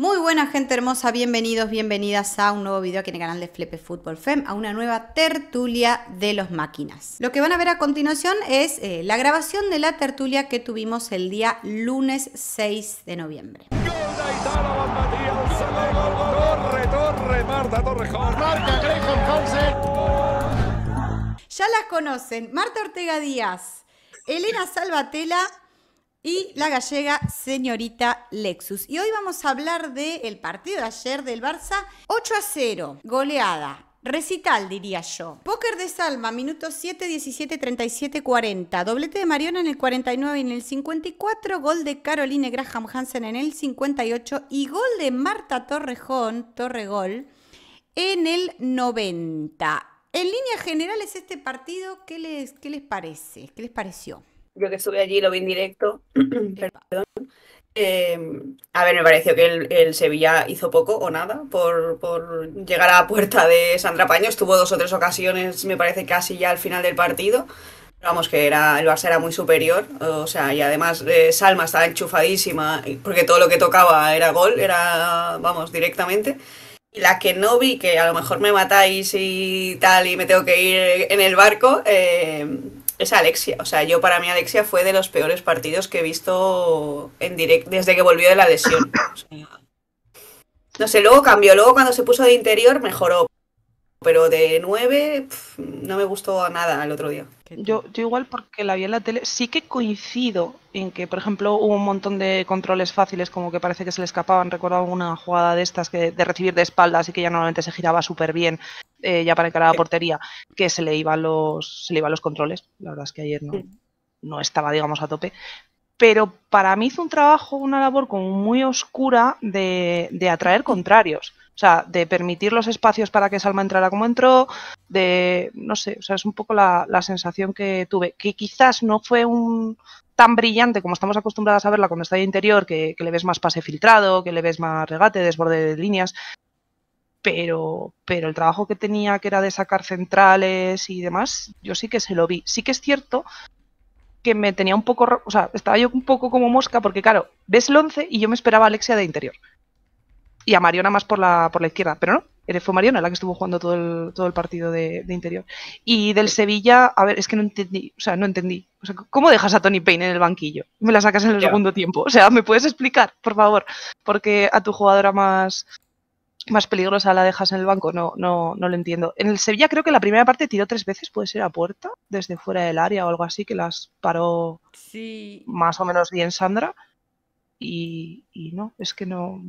Muy buena gente hermosa, bienvenidos, bienvenidas a un nuevo video aquí en el canal de Flepe Fútbol Fem, a una nueva tertulia de los máquinas. Lo que van a ver a continuación es eh, la grabación de la tertulia que tuvimos el día lunes 6 de noviembre. Ya las conocen, Marta Ortega Díaz, Elena Salvatela y la gallega señorita Lexus. Y hoy vamos a hablar del partido de ayer del Barça. 8 a 0, goleada. Recital, diría yo. Póker de Salma, minutos 7, 17, 37, 40. Doblete de Mariona en el 49 y en el 54. Gol de Caroline Graham Hansen en el 58. Y gol de Marta Torrejón, Torregol, en el 90. En líneas generales, este partido, ¿qué les, qué les parece? ¿Qué les pareció? yo que estuve allí, lo vi en directo, perdón. Em, a ver, me pareció que el, Sevilla hizo poco o nada por, por llegar a la puerta de Sandra Paños. Tuvo dos o tres ocasiones, me parece, casi ya al final del partido. Vamos, que era, el Barça era muy superior, o sea, y además eh, Salma estaba enchufadísima, porque todo lo que tocaba era gol, era, vamos, directamente. Y la que no vi, que a lo mejor me matáis y tal, y me tengo que ir en el barco, eh, es Alexia. O sea, yo para mí Alexia fue de los peores partidos que he visto en directo desde que volvió de la lesión. no sé, luego cambió. Luego cuando se puso de interior mejoró, pero de 9 no me gustó nada el otro día. Yo, igual porque la vi en la tele, sí que coincido en que, por ejemplo, hubo un montón de controles fáciles, como que parece que se le escapaban. Recordaba una jugada de estas que de recibir de espaldas y que ya normalmente se giraba súper bien, eh, ya para encarar la portería, que se le iban los, se le los controles. La verdad es que ayer no, no estaba, digamos, a tope. Pero para mí hizo un trabajo, una labor como muy oscura de, de atraer contrarios. O sea, de permitir los espacios para que Salma entrara como entró, de, no sé, o sea, es un poco la, la sensación que tuve, que quizás no fue un tan brillante como estamos acostumbradas a verla cuando está de interior, que, le ves más pase filtrado, que le ves más regate, desborde de líneas, pero, pero el trabajo que tenía, que era de sacar centrales y demás, yo sí que se lo vi. Sí que es cierto que me tenía un poco, o sea, estaba yo un poco como mosca, porque claro, ves el 11 y yo me esperaba a Alexia de interior y a Mariona más por la, por la izquierda, pero no, eh, fue Mariona la que estuvo jugando todo el, todo el partido de, interior. Y del Sevilla, a ver, es que no entendí, o sea, no entendí. O sea, ¿cómo dejas a Tony Payne en el banquillo? Me la sacas en el segundo tiempo. O sea, ¿me puedes explicar, por favor? Porque a tu jugadora más, más peligrosa la dejas en el banco, no, no, no lo entiendo. En el Sevilla creo que la primera parte tiró tres veces, puede ser a puerta, desde fuera del área o algo así, que las paró más o menos bien Sandra. Y, y no, es que no,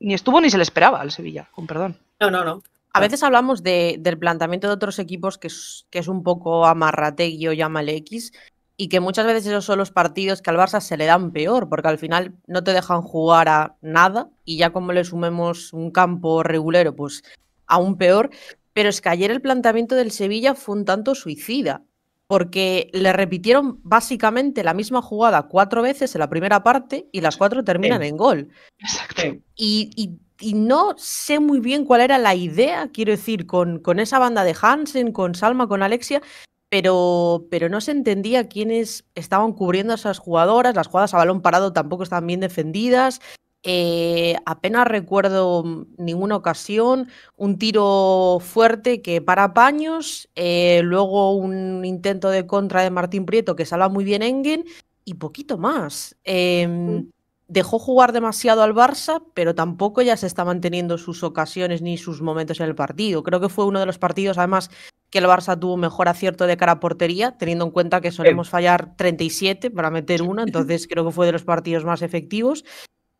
ni estuvo ni se le esperaba al Sevilla, con perdón. No, no, no. A veces hablamos de, del planteamiento de otros equipos que es, que es un poco amarrategui o el X y que muchas veces esos son los partidos que al Barça se le dan peor porque al final no te dejan jugar a nada y ya como le sumemos un campo regulero pues aún peor. Pero es que ayer el planteamiento del Sevilla fue un tanto suicida porque le repitieron básicamente la misma jugada cuatro veces en la primera parte y las cuatro terminan en gol. Exacto. Y, no sé muy bien cuál era la idea, quiero decir, con, con esa banda de Hansen, con Salma, con Alexia, pero, pero no se entendía quiénes estaban cubriendo a esas jugadoras, las jugadas a balón parado tampoco estaban bien defendidas. Eh, apenas recuerdo mm, ninguna ocasión, un tiro fuerte que para Paños, eh, luego un intento de contra de Martín Prieto que salva muy bien Engen y poquito más. Em, dejó jugar demasiado al Barça, pero tampoco ya se está manteniendo sus ocasiones ni sus momentos en el partido. Creo que fue uno de los partidos, además, que el Barça tuvo mejor acierto de cara portería, teniendo en cuenta que solemos fallar 37 para meter una, entonces creo que fue de los partidos más efectivos.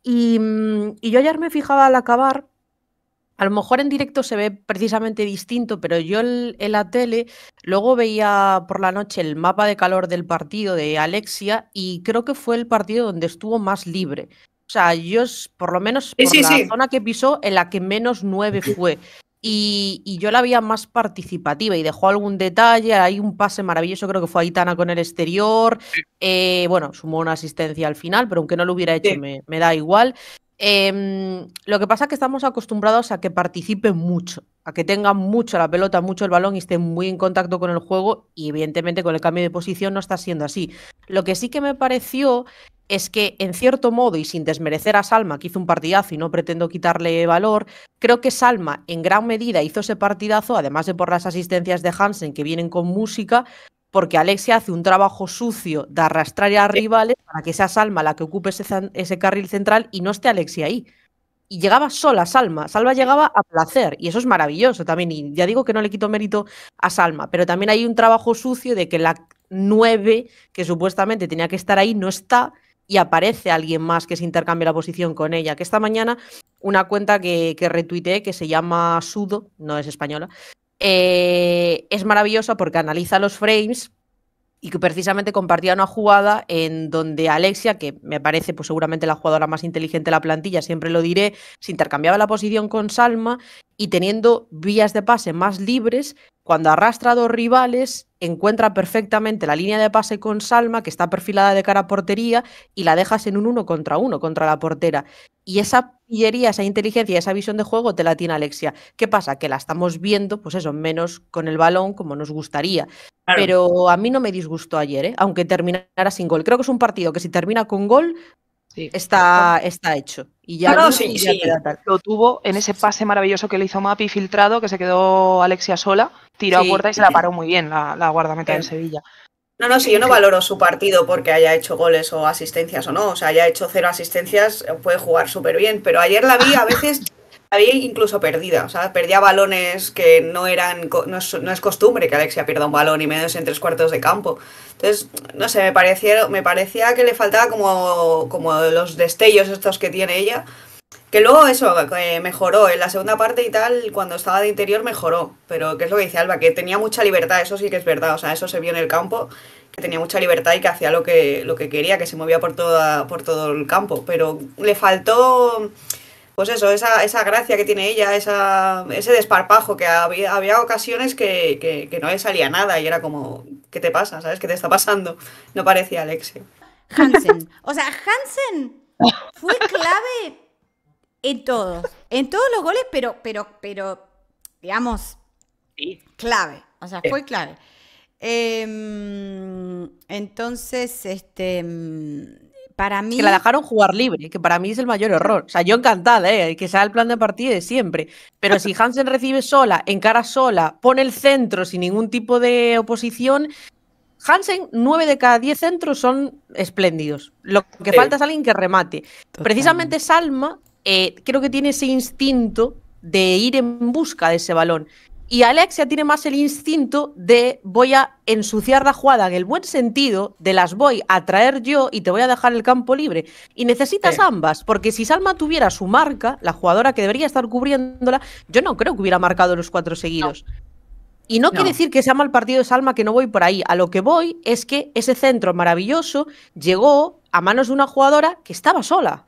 Mm, y, yo ayer me fijaba al acabar a lo mejor en directo se ve precisamente distinto, pero yo en la tele luego veía por la noche el mapa de calor del partido de Alexia y creo que fue el partido donde estuvo más libre. O sea, yo por lo menos por la zona que pisó en la que menos nueve fue. Y, yo la veía más participativa y dejó algún detalle, hay un pase maravilloso, creo que fue Aitana con el exterior, eh, bueno, sumó una asistencia al final, pero aunque no lo hubiera hecho me, da igual. Em, lo que pasa es que estamos acostumbrados a que participe mucho, a que tenga mucho la pelota, mucho el balón y esté muy en contacto con el juego y evidentemente con el cambio de posición no está siendo así. Lo que sí que me pareció es que, en cierto modo, y sin desmerecer a Salma, que hizo un partidazo y no pretendo quitarle valor, creo que Salma en gran medida hizo ese partidazo, además de por las asistencias de Hansen que vienen con música, porque Alexia hace un trabajo sucio de arrastrar a rivales para que sea Salma la que ocupe ese, carril central y no esté Alexia ahí. Y llegaba sola Salma, Salma llegaba a placer, y eso es maravilloso también, y ya digo que no le quito mérito a Salma, pero también hay un trabajo sucio de que la 9, que supuestamente tenía que estar ahí, no está, y aparece alguien más que se intercambia la posición con ella. Que esta mañana una cuenta que, que retuiteé que se llama Sudo, no es española, eh, es maravillosa porque analiza los frames y que precisamente compartía una jugada en donde Alexia, que me parece pues seguramente la jugadora más inteligente de la plantilla, siempre lo diré, se intercambiaba la posición con Salma y teniendo vías de pase más libres, cuando arrastra dos rivales, encuentra perfectamente la línea de pase con Salma, que está perfilada de cara a portería, y la dejas en un uno contra uno contra la portera. Y esa pillería, esa inteligencia, esa visión de juego te la tiene Alexia. ¿Qué pasa? Que la estamos viendo, pues eso, menos con el balón como nos gustaría. Pero a mí no me disgustó ayer, ¿eh? aunque terminara sin gol. Creo que es un partido que si termina con gol, Está, está hecho. Y ya, lo tuvo en ese pase maravilloso que le hizo Mapi filtrado, que se quedó Alexia sola, tiró a puerta y se la paró muy bien la, la guardameta de Sevilla. No, no, sí yo no valoro su partido porque haya hecho goles o asistencias o no, o sea, haya hecho cero asistencias, eh, puede jugar súper bien, pero ayer la vi a veces había incluso perdida, o sea, perdía balones que no eran, no es, costumbre que Alexia pierda un balón y menos en tres cuartos de campo. Entonces, no sé, me parecía, me parecía que le faltaba como, como los destellos estos que tiene ella, que luego eso eh, mejoró en la segunda parte y tal, cuando estaba de interior mejoró, pero que es lo que dice Alba, que tenía mucha libertad, eso sí que es verdad, o sea, eso se vio en el campo, que tenía mucha libertad y que hacía lo que, lo que quería, que se movía por, toda, por todo el campo, pero le faltó pues eso, esa, gracia que tiene ella, ese desparpajo, que había, había ocasiones que, no le salía nada y era como, ¿qué te pasa? ¿Sabes? ¿Qué te está pasando? No parecía Alexis Hansen. O sea, Hansen fue clave en todos. En todos los goles, pero, pero, pero, digamos, clave. O sea, fue clave. Em, entonces, este em, que la dejaron jugar libre, que para mí es el mayor error. O sea, yo encantada, ¿eh? que sea el plan de partida de siempre. Pero si Hansen recibe sola, encara sola, pone el centro sin ningún tipo de oposición, Hansen, nueve de cada 10 centros son espléndidos. Lo que falta es alguien que remate. Precisamente Salma eh, creo que tiene ese instinto de ir en busca de ese balón. Y Alexia tiene más el instinto de voy a ensuciar la jugada en el buen sentido, de las voy a traer yo y te voy a dejar el campo libre. Y necesitas ambas, porque si Salma tuviera su marca, la jugadora que debería estar cubriéndola, yo no creo que hubiera marcado los cuatro seguidos. Y no, quiere decir que sea mal partido de Salma, que no voy por ahí. A lo que voy es que ese centro maravilloso llegó a manos de una jugadora que estaba sola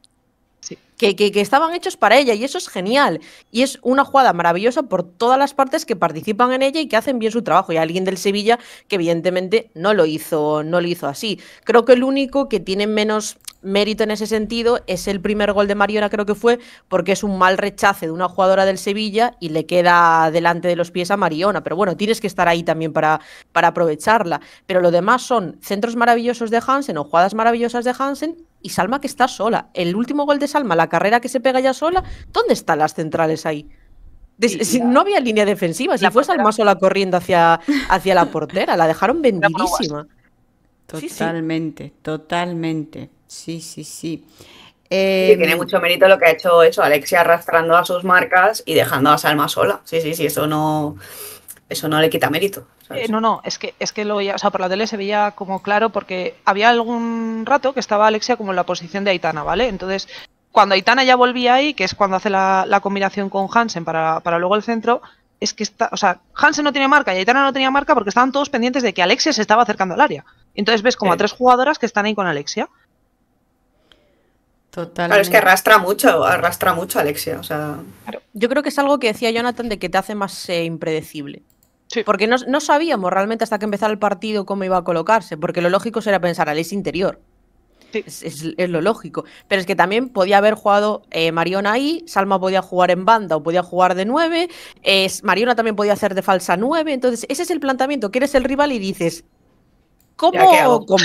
que, estaban hechos para ella y eso es genial. Y es una jugada maravillosa por todas las partes que participan en ella y que hacen bien su trabajo. Y alguien del Sevilla que evidentemente no lo hizo, no lo hizo así. Creo que el único que tiene menos mérito en ese sentido es el primer gol de Mariona, creo que fue, porque es un mal rechace de una jugadora del Sevilla y le queda delante de los pies a Mariona. Pero bueno, tienes que estar ahí también para, para aprovecharla. Pero lo demás son centros maravillosos de Hansen o jugadas maravillosas de Hansen y Salma que está sola. El último gol de Salma, la carrera que se pega ya sola, ¿dónde están las centrales ahí? no había línea defensiva, si la fue Salma sola corriendo hacia, hacia la portera, la dejaron vendidísima. Totalmente, totalmente. Sí, sí, sí. Em, tiene mucho mérito lo que ha hecho eso, Alexia arrastrando a sus marcas y dejando a Salma sola. Sí, sí, sí, eso no eso no le quita mérito. Eh, no, no, es que, es que lo veía, o sea, por la tele se veía como claro porque había algún rato que estaba Alexia como en la posición de Aitana, ¿vale? Entonces, cuando Aitana ya volvía ahí, que es cuando hace la, combinación con Hansen para, luego el centro, es que está, o sea, Hansen no tiene marca y Aitana no tenía marca porque estaban todos pendientes de que Alexia se estaba acercando al área. Entonces ves como a tres jugadoras que están ahí con Alexia. total Claro, es que arrastra mucho, arrastra mucho Alexia. O sea... Yo creo que es algo que decía Jonathan de que te hace más eh, impredecible. Porque no, sabíamos realmente hasta que empezara el partido cómo iba a colocarse, porque lo lógico sería pensar al ex interior. Es, es, lo lógico. Pero es que también podía haber jugado eh, Mariona ahí, Salma podía jugar en banda o podía jugar de nueve, Mariona también podía hacer de falsa nueve, entonces ese es el planteamiento, que eres el rival y dices, ¿Cómo?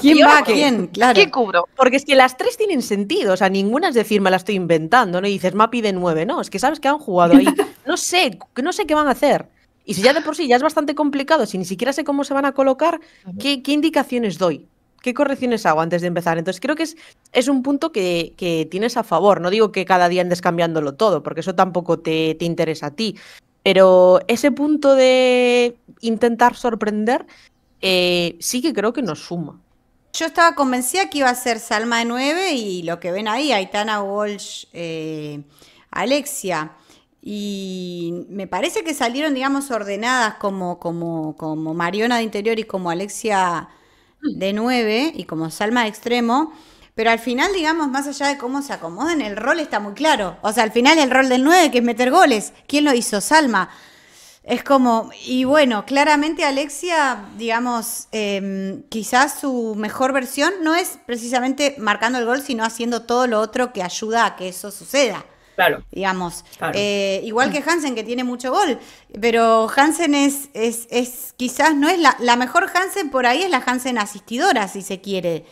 ¿Quién va? ¿Quién? Claro. cubro? Porque es que las tres tienen sentido, o sea, ninguna es decir, me la estoy inventando, ¿no? Y dices, Mapi de nueve, no, es que sabes que han jugado ahí. No sé, no sé qué van a hacer. Y si ya de por sí ya es bastante complicado, si ni siquiera sé cómo se van a colocar, ¿qué, indicaciones doy? ¿Qué correcciones hago antes de empezar? Entonces creo que es, es un punto que, tienes a favor. No digo que cada día andes cambiándolo todo, porque eso tampoco te, interesa a ti. Pero ese punto de intentar sorprender eh, sí que creo que nos suma. Yo estaba convencida que iba a ser Salma de 9 y lo que ven ahí, Aitana Walsh, eh, Alexia. Y me parece que salieron, digamos, ordenadas como, como, como Mariona de Interior y como Alexia mm. de 9 y como Salma de Extremo. Pero al final, digamos, más allá de cómo se acomoden, el rol está muy claro. O sea, al final el rol del 9, que es meter goles. ¿Quién lo hizo? Salma. Es como, y bueno, claramente Alexia, digamos, em, quizás su mejor versión no es precisamente marcando el gol, sino haciendo todo lo otro que ayuda a que eso suceda. Claro. Digamos. Eh, igual que Hansen, que tiene mucho gol. Pero Hansen es, es, quizás no es la, mejor Hansen por ahí es la Hansen asistidora, si se quiere.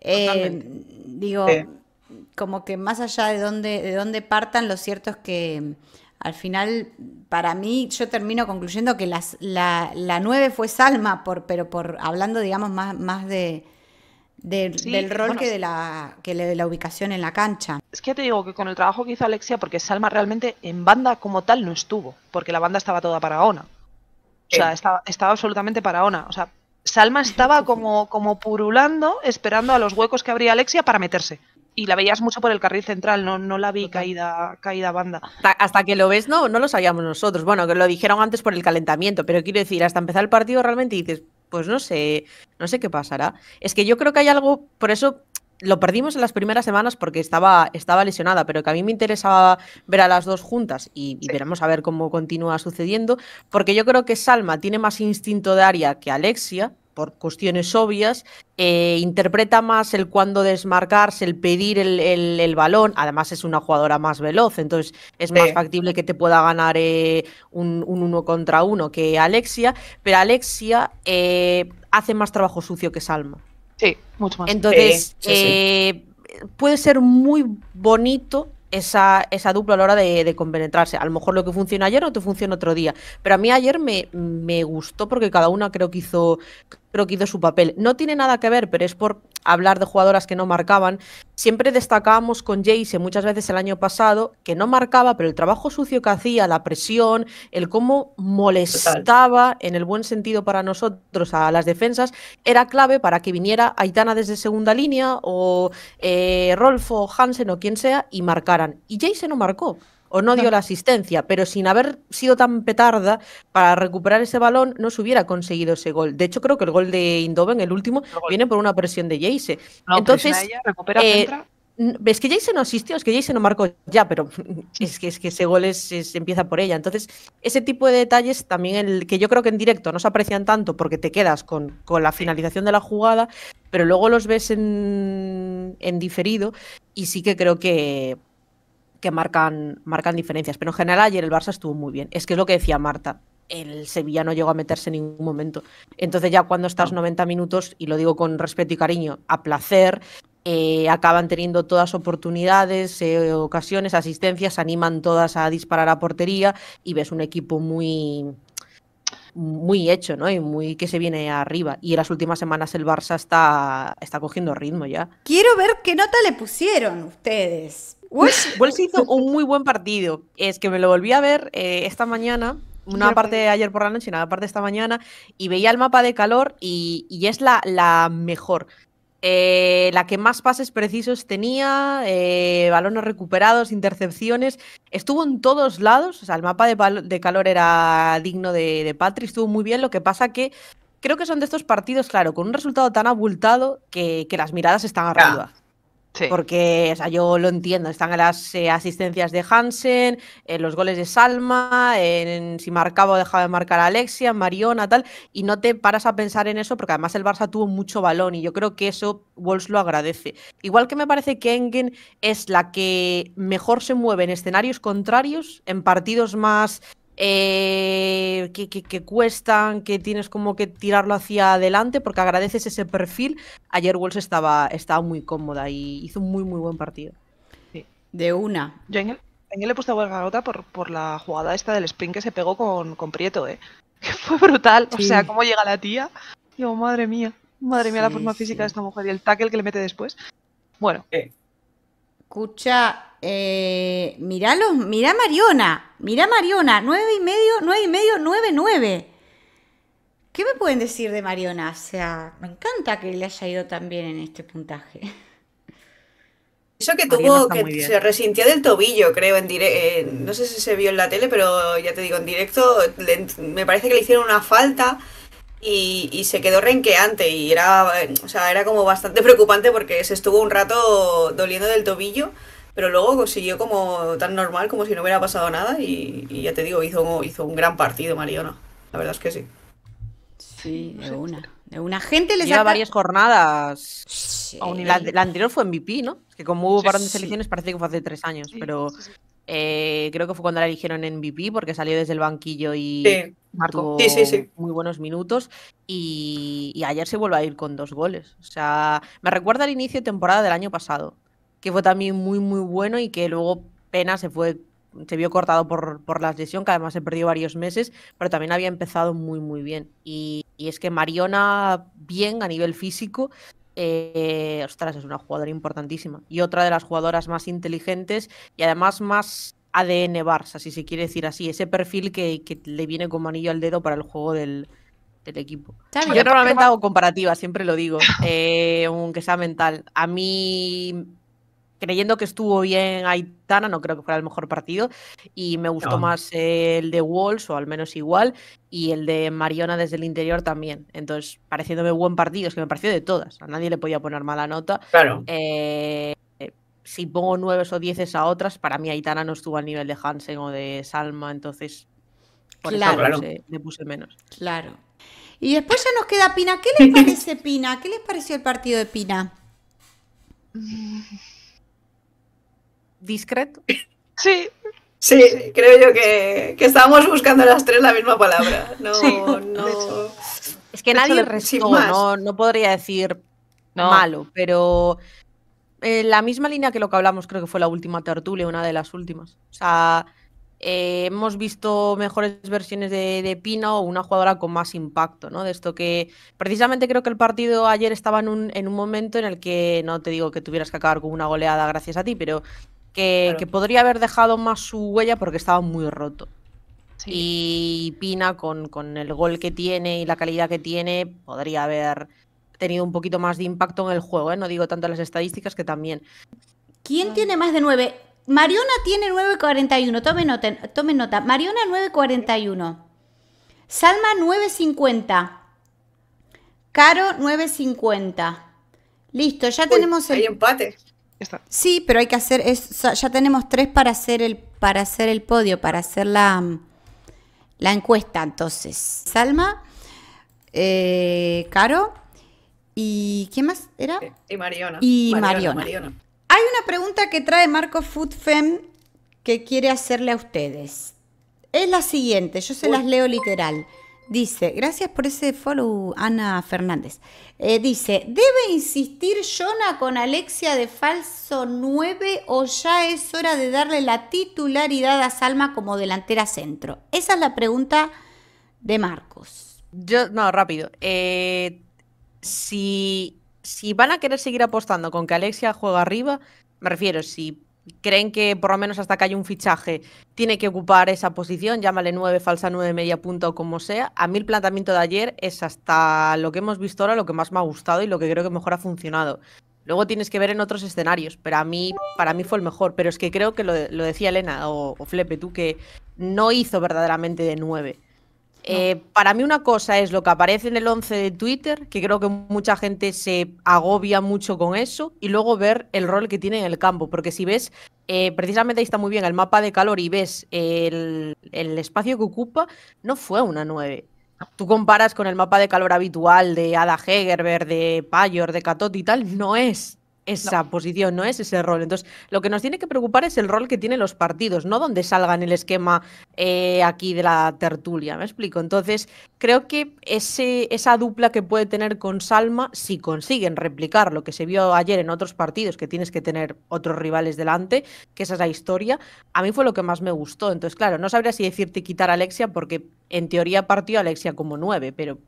Eh, digo, como que más allá de dónde, de dónde partan, lo cierto es que mm, al final, para mí, yo termino concluyendo que la, la 9 fue Salma, por, pero por hablando, digamos, más, más de del, rol que de la, que la ubicación en la cancha. Es que ya te digo que con el trabajo que hizo Alexia, porque Salma realmente en banda como tal no estuvo, porque la banda estaba toda para Ona. O sea, estaba, absolutamente para Ona. O sea, Salma estaba como, como purulando, esperando a los huecos que abría Alexia para meterse. Y la veías mucho por el carril central, no, no la vi caída, caída banda. Hasta, que lo ves, no, no lo sabíamos nosotros. Bueno, que lo dijeron antes por el calentamiento, pero quiero decir, hasta empezar el partido realmente dices, pues no sé, no sé qué pasará. Es que yo creo que hay algo, por eso lo perdimos en las primeras semanas porque estaba, estaba lesionada, pero que a mí me interesaba ver a las dos juntas y, veremos a ver cómo continúa sucediendo, porque yo creo que Salma tiene más instinto de área que Alexia, por cuestiones obvias, eh, interpreta más el cuándo desmarcarse, el pedir el, balón. Además, es una jugadora más veloz, entonces es más factible que te pueda ganar eh, un, uno contra uno que Alexia. Pero Alexia eh, hace más trabajo sucio que Salma. Sí, mucho más. Entonces, puede ser muy bonito esa, esa, dupla a la hora de, de, compenetrarse. A lo mejor lo que funciona ayer no te funciona otro día. Pero a mí ayer me, me gustó porque cada una creo que hizo, pero que su papel. No tiene nada que ver, pero es por hablar de jugadoras que no marcaban. Siempre destacábamos con Jayce, muchas veces el año pasado que no marcaba, pero el trabajo sucio que hacía, la presión, el cómo molestaba en el buen sentido para nosotros a las defensas, era clave para que viniera Aitana desde segunda línea o eh, Rolfo, Hansen o quien sea y marcaran. Y Jayce no marcó o no dio la asistencia, pero sin haber sido tan petarda para recuperar ese balón no se hubiera conseguido ese gol. De hecho, creo que el gol de Indoven, el último, viene por una presión de Jace. Entonces, eh, es que Jace no asistió, es que Jace no marcó ya, pero es que, ese gol empieza por ella. Entonces, ese tipo de detalles también, el, que yo creo que en directo no se aprecian tanto porque te quedas con, con la finalización de la jugada, pero luego los ves en, en diferido y sí que creo que que marcan, marcan diferencias. Pero en general ayer el Barça estuvo muy bien. Es que es lo que decía Marta. El Sevilla no llegó a meterse en ningún momento. Entonces ya cuando estás 90 minutos, y lo digo con respeto y cariño, a placer, eh, acaban teniendo todas oportunidades, eh, ocasiones, asistencias, animan todas a disparar a portería y ves un equipo muy, muy hecho, ¿no? Y muy que se viene arriba. Y en las últimas semanas el Barça está, está cogiendo ritmo ya. Quiero ver qué nota le pusieron ustedes. Well hizo un muy buen partido. Es que me lo volví a ver eh, esta mañana una parte de ayer por la noche y una parte esta mañana, y veía el mapa de calor y, es la, mejor. Eh, la que más pases precisos tenía, eh, balones recuperados, intercepciones, estuvo en todos lados, o sea, el mapa de, calor era digno de, Patrick. Patri, estuvo muy bien, lo que pasa que creo que son de estos partidos, claro, con un resultado tan abultado que, que las miradas están arriba. Porque, sea, yo lo entiendo, están las eh, asistencias de Hansen, en los goles de Salma, en si marcaba o dejaba de marcar a Alexia, Mariona, tal, y no te paras a pensar en eso porque además el Barça tuvo mucho balón y yo creo que eso Wolves lo agradece. Igual que me parece que Engen es la que mejor se mueve en escenarios contrarios, en partidos más eh, que, cuestan, que tienes como que tirarlo hacia adelante, porque agradeces ese perfil. Ayer Wolfs estaba, estaba muy cómoda y hizo un muy, muy buen partido. De una. Yo en él, le he puesto a la por, por, la jugada esta del sprint que se pegó con, con Prieto, ¿eh? Que fue brutal. O sea, cómo llega la tía. Digo, madre mía. Madre mía, la forma física de esta mujer y el tackle que le mete después. Bueno. Eh. Escucha, eh, mirá, los, Mariona, Mira Mariona, 9 y medio, 9 y medio, 9, 9. ¿Qué me pueden decir de Mariona? O sea, me encanta que le haya ido tan bien en este puntaje. Eso que tuvo, que se resintió del tobillo, creo, en eh, no sé si se vio en la tele, pero ya te digo, en directo me parece que le hicieron una falta y, se quedó renqueante y era, o sea, era como bastante preocupante porque se estuvo un rato doliendo del tobillo pero luego siguió como tan normal, como si no hubiera pasado nada y, ya te digo, hizo, hizo un gran partido Mariona, la verdad es que sí. Sí, de una. De una gente les Lleva varias jornadas. Sí. La, anterior fue MVP, ¿no? Es que como hubo para de selecciones, parece que fue hace tres años, pero eh, creo que fue cuando la eligieron MVP porque salió desde el banquillo y marcó muy buenos minutos. Y, y ayer se vuelve a ir con dos goles. O sea, me recuerda al inicio de temporada del año pasado que fue también muy, muy bueno y que luego Pena se fue se vio cortado por, por la lesión, que además se perdió varios meses, pero también había empezado muy, muy bien. Y, es que Mariona, bien a nivel físico, eh, ostras, es una jugadora importantísima. Y otra de las jugadoras más inteligentes y además más ADN Barça, si se quiere decir así. Ese perfil que, le viene como anillo al dedo para el juego del, equipo. Yo normalmente hago comparativas, siempre lo digo, eh, aunque sea mental. A mí creyendo que estuvo bien Aitana, no creo que fuera el mejor partido. Y me gustó más el de Walls, o al menos igual, y el de Mariona desde el interior también. Entonces, pareciéndome buen partido, es que me pareció de todas. A nadie le podía poner mala nota. Claro. Eh, si pongo nueve o dieces a otras, para mí Aitana no estuvo al nivel de Hansen o de Salma, entonces por eso le puse menos. Claro. Y después ya nos queda Pina. ¿Qué les parece Pina? ¿Qué les pareció el partido de Pina? discreto. Sí, sí, creo yo que, estábamos buscando las tres la misma palabra. No, no. Es que nadie restó, no, no podría decir malo, pero eh, la misma línea que lo que hablamos, creo que fue la última tertulia, una de las últimas. O sea, eh, hemos visto mejores versiones de, de Pino o una jugadora con más impacto, ¿no? De esto que precisamente creo que el partido ayer estaba en un, en un momento en el que, no te digo que tuvieras que acabar con una goleada gracias a ti, pero que, podría haber dejado más su huella porque estaba muy roto. Y Pina, con, el gol que tiene y la calidad que tiene, podría haber tenido un poquito más de impacto en el juego. ¿eh? No digo tanto las estadísticas que también. ¿Quién tiene más de 9? Mariona tiene 9.41. Tomen nota, tome nota. Mariona 9.41. Salma 9.50. Caro 9.50. Listo, ya tenemos el. Hay empate. Sí, pero hay que hacer, es, ya tenemos tres para hacer el, para hacer el podio, para hacer la, la encuesta entonces. Salma, eh, Caro y ¿quién más era? Eh, y Mariona. Y Mariona. Hay una pregunta que trae Marco Foodfem que quiere hacerle a ustedes. Es la siguiente, yo se las leo literal. Dice, gracias por ese follow, Ana Fernández. Eh, dice, ¿debe insistir Jonah con Alexia de falso 9 o ya es hora de darle la titularidad a Salma como delantera centro? Esa es la pregunta de Marcos. Yo, no, rápido. Eh, si, si van a querer seguir apostando con que Alexia juega arriba, me refiero, si creen que por lo menos hasta que haya un fichaje tiene que ocupar esa posición, llámale 9, falsa 9, media punta o como sea. A mí el planteamiento de ayer es hasta lo que hemos visto ahora lo que más me ha gustado y lo que creo que mejor ha funcionado. Luego tienes que ver en otros escenarios, pero a mí, para mí fue el mejor. Pero es que creo que lo, decía Elena o, o, Flepe, tú, que no hizo verdaderamente de 9. Eh, para mí una cosa es lo que aparece en el 11 de Twitter, que creo que mucha gente se agobia mucho con eso, y luego ver el rol que tiene en el campo, porque si ves, eh, precisamente ahí está muy bien el mapa de calor y ves el, espacio que ocupa, no fue una 9. Tú comparas con el mapa de calor habitual de Ada Hegerberg, de Payor, de Catot y tal, no es esa posición, no es ese rol. Entonces, lo que nos tiene que preocupar es el rol que tienen los partidos, no donde salgan el esquema eh, aquí de la tertulia, ¿me explico? Entonces, creo que ese, esa dupla que puede tener con Salma, si consiguen replicar lo que se vio ayer en otros partidos, que tienes que tener otros rivales delante, que esa es la historia, a mí fue lo que más me gustó. Entonces, claro, no sabría si decirte quitar a Alexia, porque en teoría partió Alexia como nueve, pero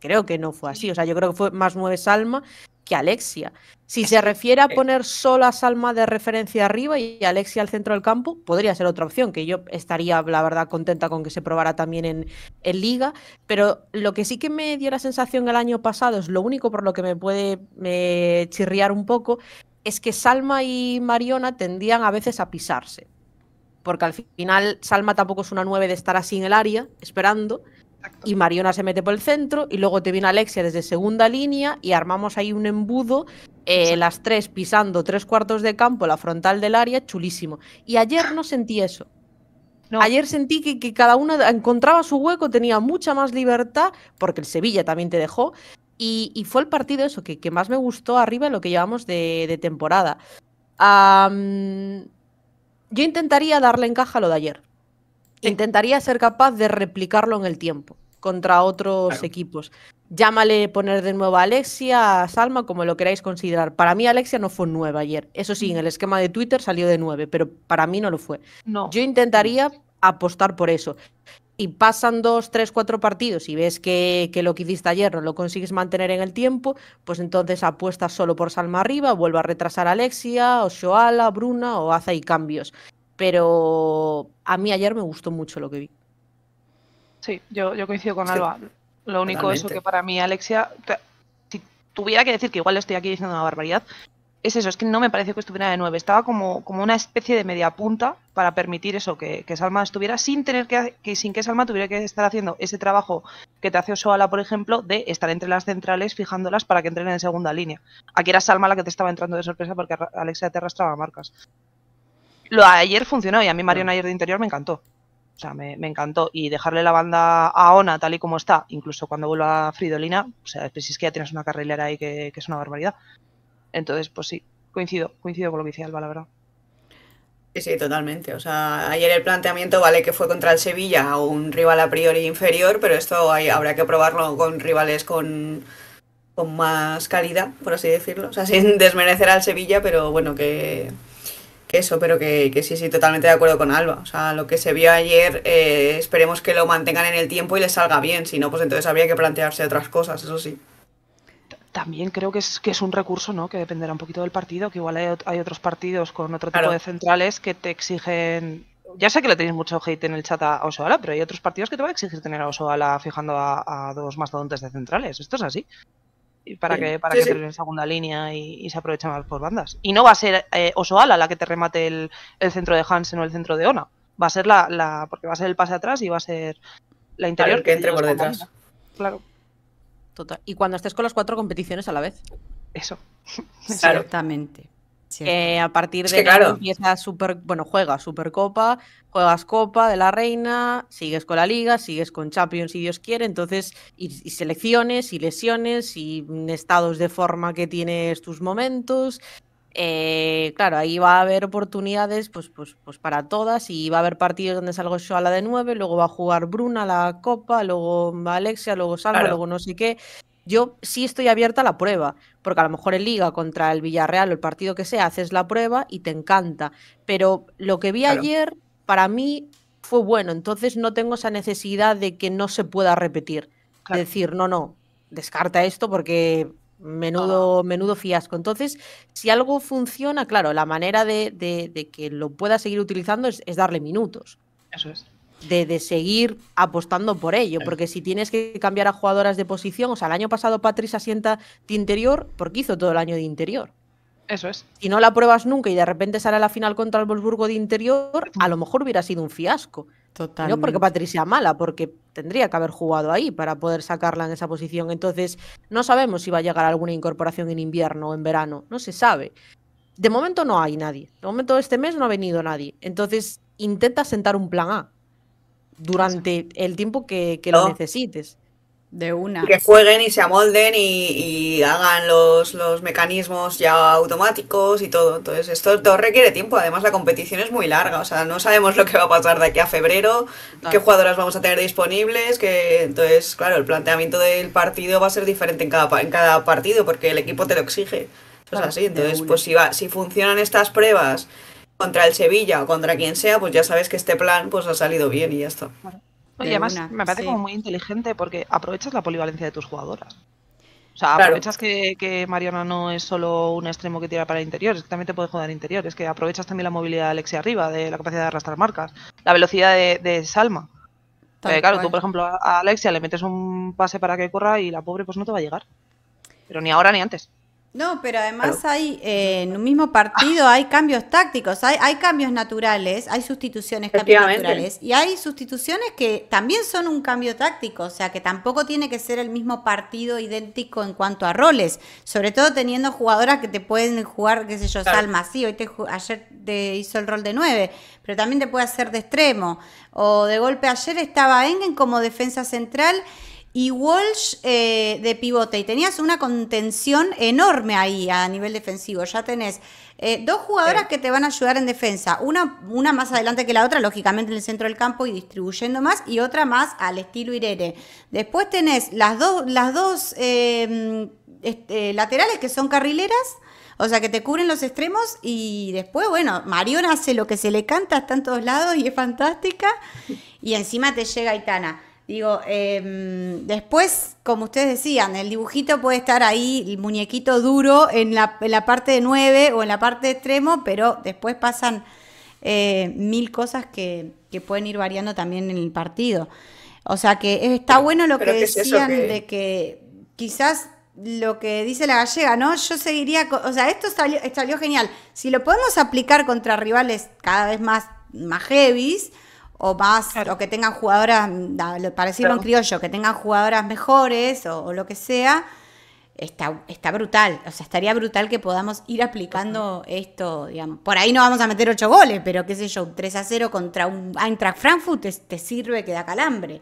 creo que no fue así. O sea, yo creo que fue más nueve Salma que Alexia. Si se refiere a poner sola a Salma de referencia arriba y Alexia al centro del campo, podría ser otra opción, que yo estaría, la verdad, contenta con que se probara también en, Liga. Pero lo que sí que me dio la sensación el año pasado, es lo único por lo que me puede chirriar un poco, es que Salma y Mariona tendían a veces a pisarse. Porque al final Salma tampoco es una nueve de estar así en el área, esperando. Y Mariona se mete por el centro y luego te viene Alexia desde segunda línea y armamos ahí un embudo, eh, las tres pisando tres cuartos de campo, la frontal del área, chulísimo. Y ayer no sentí eso. Ayer sentí que, cada uno encontraba su hueco, tenía mucha más libertad, porque el Sevilla también te dejó. Y, y fue el partido eso que, más me gustó arriba lo que llevamos de, temporada. yo intentaría darle encaja a lo de ayer. Intentaría ser capaz de replicarlo en el tiempo contra otros equipos. Llámale poner de nuevo a Alexia, a Salma, como lo queráis considerar. Para mí Alexia no fue nueva ayer. Eso sí, en el esquema de Twitter salió de nueve, pero para mí no lo fue. No. Yo intentaría apostar por eso. Y pasan dos, tres, cuatro partidos y ves que, lo que hiciste ayer no lo consigues mantener en el tiempo, pues entonces apuestas solo por Salma arriba, vuelve a retrasar Alexia, o Bruna o haz ahí cambios. Pero a mí ayer me gustó mucho lo que vi. Sí, yo, yo coincido con Alba. Lo único es que para mí, Alexia, si tuviera que decir que igual estoy aquí diciendo una barbaridad, es eso, es que no me pareció que estuviera de nueve Estaba como, como una especie de media punta para permitir eso, que, Salma estuviera sin tener que, sin que Salma tuviera que estar haciendo ese trabajo que te hace Osoala, por ejemplo, de estar entre las centrales fijándolas para que entren en segunda línea. Aquí era Salma la que te estaba entrando de sorpresa porque Alexia te arrastraba marcas. Lo ayer funcionó y a mí Marion ayer de interior me encantó. O sea, me, encantó. Y dejarle la banda a Ona tal y como está, incluso cuando vuelva a Fridolina, o sea, pues si es que ya tienes una carrilera ahí que, es una barbaridad. Entonces, pues sí, coincido, coincido con lo que decía Alba, la verdad. Sí, sí, totalmente. O sea, ayer el planteamiento vale que fue contra el Sevilla, un rival a priori inferior, pero esto habrá que probarlo con rivales con, con más calidad, por así decirlo. O sea, sin desmerecer al Sevilla, pero bueno, que, que eso, pero que, sí, sí, totalmente de acuerdo con Alba. O sea, lo que se vio ayer, eh, esperemos que lo mantengan en el tiempo y les salga bien. Si no, pues entonces habría que plantearse otras cosas, eso sí. También creo que es, que es un recurso, ¿no? Que dependerá un poquito del partido, que igual hay, hay otros partidos con otro tipo de centrales que te exigen... Ya sé que le tenéis mucho hate en el chat a Osoala, pero hay otros partidos que te va a exigir tener a Osoala fijando a, a dos mastodontes de centrales. Esto es así para que para que en segunda línea y, se aproveche más por bandas. Y no va a ser eh, Osoala la que te remate el, el, centro de Hansen o el centro de Ona. Va a ser la, la porque va a ser el pase atrás y va a ser la interior. que entre por detrás. Claro. Total. Y cuando estés con las cuatro competiciones a la vez. Eso. Exactamente. Eh, a partir de que, claro. empieza super, bueno, juegas Supercopa, juegas Copa de la Reina, sigues con la Liga, sigues con Champions si Dios quiere, entonces, y, selecciones, y lesiones, y estados de forma que tienes tus momentos. Eh, claro, ahí va a haber oportunidades pues, pues, pues para todas y va a haber partidos donde salgo yo a la de nueve luego va a jugar Bruna la Copa, luego va Alexia, luego salgo, luego no sé qué yo sí estoy abierta a la prueba, porque a lo mejor en Liga contra el Villarreal o el partido que sea, haces la prueba y te encanta. Pero lo que vi ayer, para mí, fue bueno. Entonces no tengo esa necesidad de que no se pueda repetir. decir, no, no, descarta esto porque menudo, menudo fiasco. Entonces, si algo funciona, claro, la manera de, que lo pueda seguir utilizando es darle minutos. Eso es de, seguir apostando por ello, porque si tienes que cambiar a jugadoras de posición, o sea, el año pasado Patricia sienta de interior porque hizo todo el año de interior. Eso es. Si no la pruebas nunca y de repente sale a la final contra el Wolfsburgo de interior, a lo mejor hubiera sido un fiasco. Total. No porque Patricia mala, porque tendría que haber jugado ahí para poder sacarla en esa posición. Entonces, no sabemos si va a llegar alguna incorporación en invierno o en verano, no se sabe. De momento no hay nadie. De momento este mes no ha venido nadie. Entonces, intenta sentar un plan A durante el tiempo que, lo necesites. De una. Que jueguen y se amolden y, hagan los, los, mecanismos ya automáticos y todo. Entonces, esto todo requiere tiempo. Además, la competición es muy larga. O sea, no sabemos lo que va a pasar de aquí a febrero, qué jugadoras vamos a tener disponibles. Que... Entonces, claro, el planteamiento del partido va a ser diferente en cada, en cada partido porque el equipo te lo exige. Eso Entonces, pues si, va, si funcionan estas pruebas contra el Sevilla o contra quien sea, pues ya sabes que este plan pues ha salido bien y ya está. Y además me parece como muy inteligente porque aprovechas la polivalencia de tus jugadoras. O sea, aprovechas que, que, Mariana no es solo un extremo que tira para el interior, es que también te puede jugar interior, es que aprovechas también la movilidad de Alexia arriba, de la capacidad de arrastrar marcas, la velocidad de, Salma. Eh, claro, tú por ejemplo a Alexia le metes un pase para que corra y la pobre pues no te va a llegar. Pero ni ahora ni antes. No, pero además hay, eh, en un mismo partido hay cambios tácticos, hay, cambios naturales, hay sustituciones cambios naturales y hay sustituciones que también son un cambio táctico, o sea que tampoco tiene que ser el mismo partido idéntico en cuanto a roles, sobre todo teniendo jugadoras que te pueden jugar, qué sé yo, Salma, sí, te, ayer te hizo el rol de nueve, pero también te puede hacer de extremo, o de golpe ayer estaba Engen como defensa central y Walsh eh, de pivote. Y tenías una contención enorme ahí a nivel defensivo. Ya tenés eh, dos jugadoras que te van a ayudar en defensa. Una, una más adelante que la otra, lógicamente en el centro del campo y distribuyendo más. Y otra más al estilo Irene. Después tenés las, dos las dos em, eh, laterales que son carrileras. O sea, que te cubren los extremos y después, bueno, Mariona hace lo que se le canta, está en todos lados y es fantástica. Y encima te llega Aitana. Digo, em, después, como ustedes decían, el dibujito puede estar ahí, el muñequito duro en la, parte de 9 o en la parte de extremo, pero después pasan eh, mil cosas que, pueden ir variando también en el partido. O sea que está bueno lo que, decían de que quizás lo que dice la gallega, ¿no? Yo seguiría, o sea, esto salió, genial. Si lo podemos aplicar contra rivales cada vez más, más o más, o que tengan jugadoras, para decirlo en criollo, que tengan jugadoras mejores o, lo que sea, está, está brutal. O sea, estaría brutal que podamos ir aplicando esto, digamos. Por ahí no vamos a meter ocho goles, pero qué sé yo, un 3 a 0 contra un Eintracht Frankfurt te, sirve que da calambre.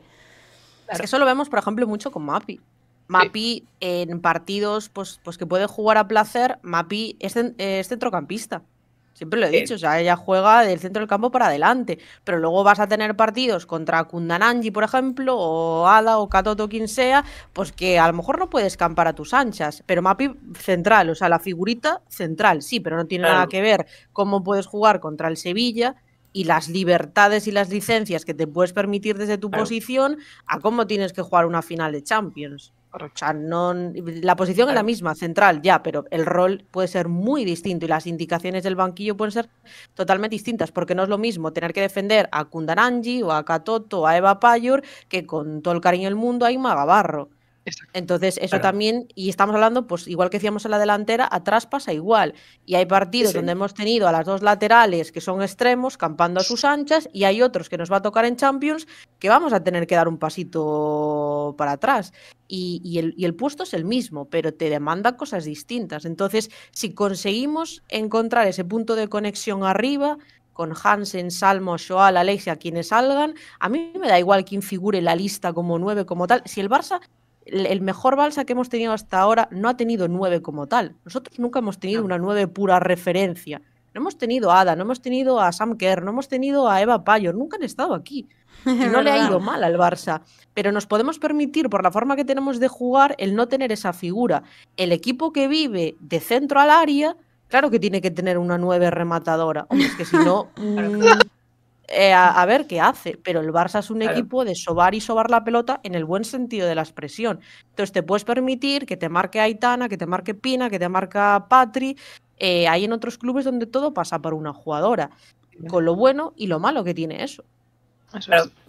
Eso lo vemos, por ejemplo, mucho con Mapi. Mapi en partidos pues, pues que puede jugar a placer, Mapi es eh, centrocampista. Siempre lo he eh. dicho, o sea, ella juega del centro del campo para adelante, pero luego vas a tener partidos contra Kundananji, por ejemplo, o Ada o Katoto, quien sea, pues que a lo mejor no puedes campar a tus anchas, pero Mapi central, o sea, la figurita central, sí, pero no tiene nada que ver cómo puedes jugar contra el Sevilla y las libertades y las licencias que te puedes permitir desde tu posición a cómo tienes que jugar una final de Champions la posición es la misma, central, ya, pero el rol puede ser muy distinto y las indicaciones del banquillo pueden ser totalmente distintas, porque no es lo mismo tener que defender a Kundaranji o a Katoto o a Eva Payur que con todo el cariño del mundo a Ima entonces, eso también, y estamos hablando, pues igual que decíamos en la delantera, atrás pasa igual. Y hay partidos donde hemos tenido a las dos laterales que son extremos, campando a sus anchas, y hay otros que nos va a tocar en Champions que vamos a tener que dar un pasito para atrás. Y, el, puesto es el mismo, pero te demanda cosas distintas. Entonces, si conseguimos encontrar ese punto de conexión arriba, con Hansen, Salmo, Joal, Alexia, quienes salgan. A mí me da igual quién figure la lista como nueve, como tal. Si el Barça el mejor balsa que hemos tenido hasta ahora no ha tenido nueve como tal. Nosotros nunca hemos tenido una nueve pura referencia. No hemos tenido a Ada, no hemos tenido a Sam Kerr, no hemos tenido a Eva Payo, nunca han estado aquí. no le ha ido mal al Barça, pero nos podemos permitir, por la forma que tenemos de jugar, el no tener esa figura. El equipo que vive de centro al área, claro que tiene que tener una nueve rematadora. Hombre, es que si no. Mm, eh, a, ver qué hace. Pero el Barça es un equipo de sobar y sobar la pelota en el buen sentido de la expresión. Entonces te puedes permitir que te marque Aitana, que te marque Pina, que te marque Patri. Eh, hay en otros clubes donde todo pasa por una jugadora, con lo bueno y lo malo que tiene eso.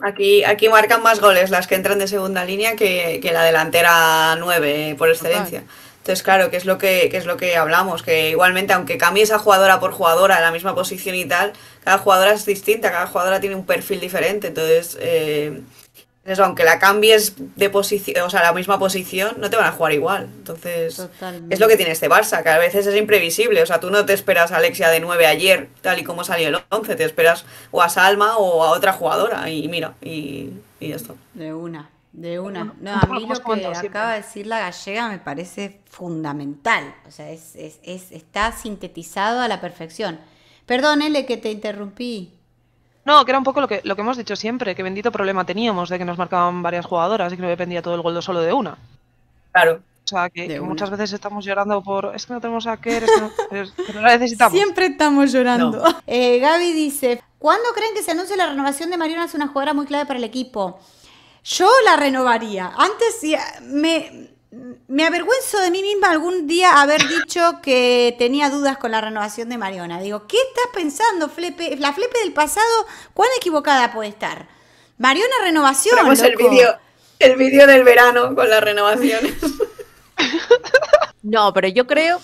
aquí, aquí marcan más goles las que entran de segunda línea que, la delantera 9 eh, por excelencia. Entonces, claro, que es lo que, que, es lo que hablamos, que igualmente, aunque cambies a jugadora por jugadora, la misma posición y tal, cada jugadora es distinta, cada jugadora tiene un perfil diferente. Entonces, eh, aunque la cambies de posición, o sea, la misma posición, no te van a jugar igual. Entonces, es lo que tiene este Barça, que a veces es imprevisible. O sea, tú no te esperas a Alexia de 9 ayer, tal y como salió el 11, te esperas o a Salma o a otra jugadora. Y mira, y, y ya De una. De una. No, a mí lo que acaba de decir la gallega me parece fundamental. O sea, es, es, está sintetizado a la perfección. Perdón, que te interrumpí. No, que era un poco lo que, lo que hemos dicho siempre, que bendito problema teníamos de que nos marcaban varias jugadoras y que no dependía todo el gol solo de una. Claro. O sea, que, muchas veces estamos llorando por es que no tenemos a qué, pero la necesitamos. Siempre estamos llorando. Eh, Gaby dice: ¿Cuándo creen que se anuncie la renovación de Mariona? Es una jugadora muy clave para el equipo. Yo la renovaría. Antes me, avergüenzo de mí misma algún día haber dicho que tenía dudas con la renovación de Mariona. Digo, ¿qué estás pensando, Flepe? La Flepe del pasado, ¿cuán equivocada puede estar? Mariona Renovación. el vídeo el video del verano con las renovaciones. No, pero yo creo,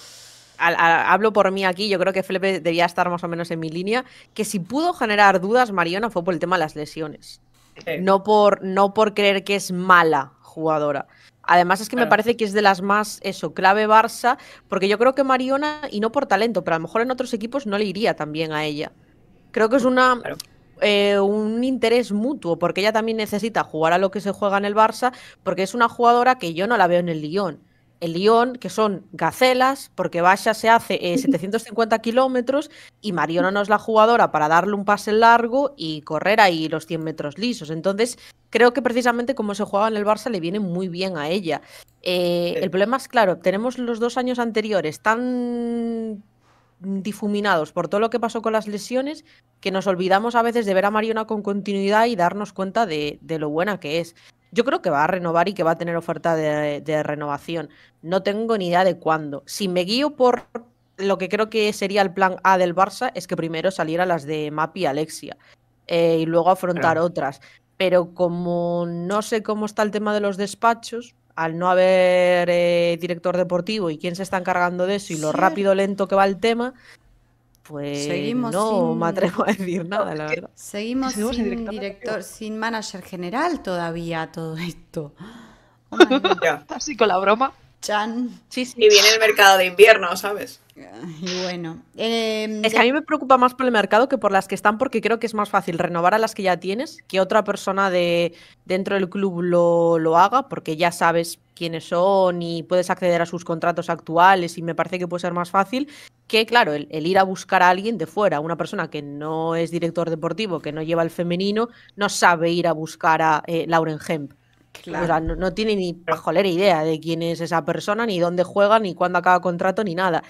hablo por mí aquí, yo creo que Flepe debía estar más o menos en mi línea, que si pudo generar dudas Mariona fue por el tema de las lesiones no, por, no por creer que es mala jugadora. Además es que me parece que es de las más, eso, clave Barça, porque yo creo que Mariona, y no por talento, pero a lo mejor en otros equipos no le iría también a ella. Creo que es una, eh, un interés mutuo, porque ella también necesita jugar a lo que se juega en el Barça, porque es una jugadora que yo no la veo en el Lyon el Lyon, que son gacelas, porque Basha se hace 750 kilómetros y Mariona no es la jugadora para darle un pase largo y correr ahí los 100 metros lisos. Entonces, creo que precisamente como se jugaba en el Barça le viene muy bien a ella. Eh, el problema es, claro, tenemos los dos años anteriores tan difuminados por todo lo que pasó con las lesiones que nos olvidamos a veces de ver a Mariona con continuidad y darnos cuenta de lo buena que es. Yo creo que va a renovar y que va a tener oferta de, renovación. No tengo ni idea de cuándo. Si me guío por lo que creo que sería el plan A del Barça, es que primero saliera las de Mapi y Alexia eh, y luego afrontar otras. Pero como no sé cómo está el tema de los despachos, al no haber eh, director deportivo y quién se está encargando de eso y lo rápido lento que va el tema, pues no sin... me atrevo a decir nada, la verdad. Seguimos, sin director, sin manager general todavía todo esto. Oh, Así con la broma. Chan. Sí, sí. Y viene el mercado de invierno, ¿sabes? Y bueno. Em, es que a mí me preocupa más por el mercado que por las que están, porque creo que es más fácil renovar a las que ya tienes que otra persona de dentro del club lo, lo haga, porque ya sabes quiénes son y puedes acceder a sus contratos actuales y me parece que puede ser más fácil que, claro, el, ir a buscar a alguien de fuera, una persona que no es director deportivo, que no lleva el femenino, no sabe ir a buscar a eh, Lauren Hemp no, tiene ni pajolera idea de quién es esa persona, ni dónde juega, ni cuándo acaba contrato, ni nada.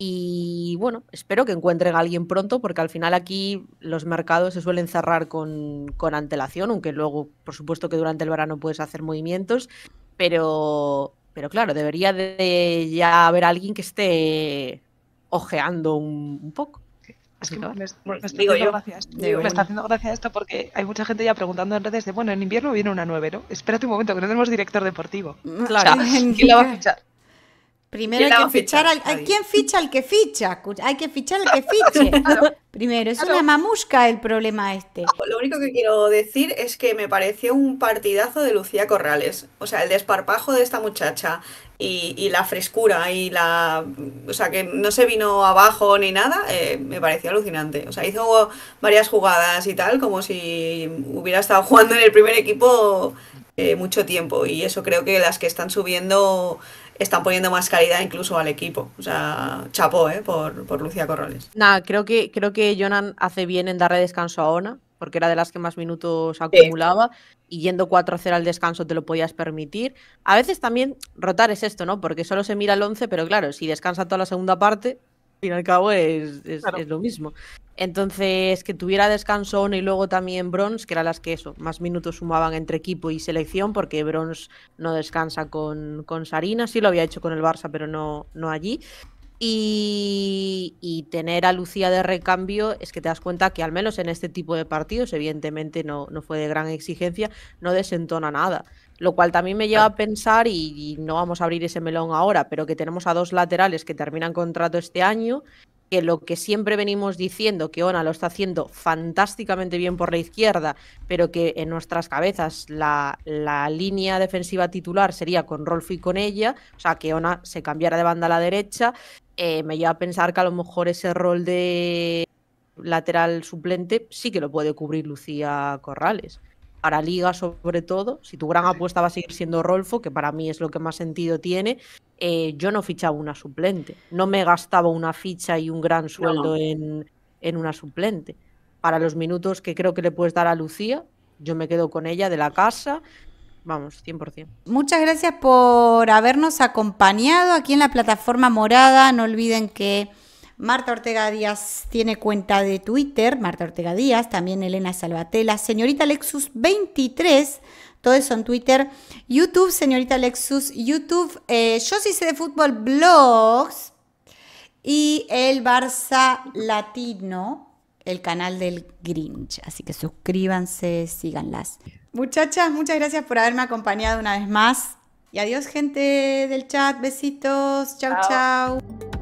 Y bueno, espero que encuentren a alguien pronto, porque al final aquí los mercados se suelen cerrar con, antelación, aunque luego, por supuesto, que durante el verano puedes hacer movimientos. Pero, pero claro, debería de ya haber alguien que esté ojeando un poco. Es que me, me, está pues haciendo gracia esto porque hay mucha gente ya preguntando en redes de, bueno, en invierno viene una nueva, ¿no? Espérate un momento, que no tenemos director deportivo. Mm, claro. ¿Quién la va a fichar? Primero hay que fichar al, quién ficha al que ficha, hay que fichar al que fiche. Primero, es una mamusca el problema este. Lo único que quiero decir es que me pareció un partidazo de Lucía Corrales. O sea, el desparpajo de esta muchacha y, la frescura y la. O sea, que no se vino abajo ni nada, eh, me pareció alucinante. O sea, hizo varias jugadas y tal, como si hubiera estado jugando en el primer equipo eh, mucho tiempo y eso creo que las que están subiendo están poniendo más calidad incluso al equipo. O sea, chapó, ¿eh? Por, por Lucía Corrales. Nada, creo que, creo que Jonan hace bien en darle descanso a Ona, porque era de las que más minutos acumulaba. Y yendo 4-0 al descanso te lo podías permitir. A veces también rotar es esto, ¿no? Porque solo se mira el 11, pero claro, si descansa toda la segunda parte, fin y al cabo es, es, lo mismo. Entonces, que tuviera descansón y luego también Bronze, que eran las que eso, más minutos sumaban entre equipo y selección, porque Bronze no descansa con, con Sarina, sí lo había hecho con el Barça, pero no, no allí. Y, y, tener a Lucía de recambio es que te das cuenta que al menos en este tipo de partidos, evidentemente no, no fue de gran exigencia, no desentona nada. Lo cual también me lleva a pensar, y, no vamos a abrir ese melón ahora, pero que tenemos a dos laterales que terminan contrato este año, que lo que siempre venimos diciendo, que Ona lo está haciendo fantásticamente bien por la izquierda, pero que en nuestras cabezas la, línea defensiva titular sería con Rolfo y con ella, o sea, que Ona se cambiara de banda a la derecha, eh, me lleva a pensar que a lo mejor ese rol de lateral suplente sí que lo puede cubrir Lucía Corrales para Liga sobre todo, si tu gran apuesta va a seguir siendo Rolfo, que para mí es lo que más sentido tiene, eh, yo no fichaba una suplente, no me gastaba una ficha y un gran sueldo en, en, una suplente. Para los minutos que creo que le puedes dar a Lucía, yo me quedo con ella de la casa. Vamos, 100%. Muchas gracias por habernos acompañado aquí en la plataforma morada. No olviden que Marta Ortega Díaz tiene cuenta de Twitter, Marta Ortega Díaz, también Elena Salvatela, señorita Lexus 23, todos son Twitter, YouTube, señorita Lexus, YouTube, eh, yo sí sé de fútbol, blogs y el Barça Latino, el canal del Grinch. Así que suscríbanse, síganlas. Muchachas, muchas gracias por haberme acompañado una vez más. Y adiós gente del chat, besitos, chao, chao.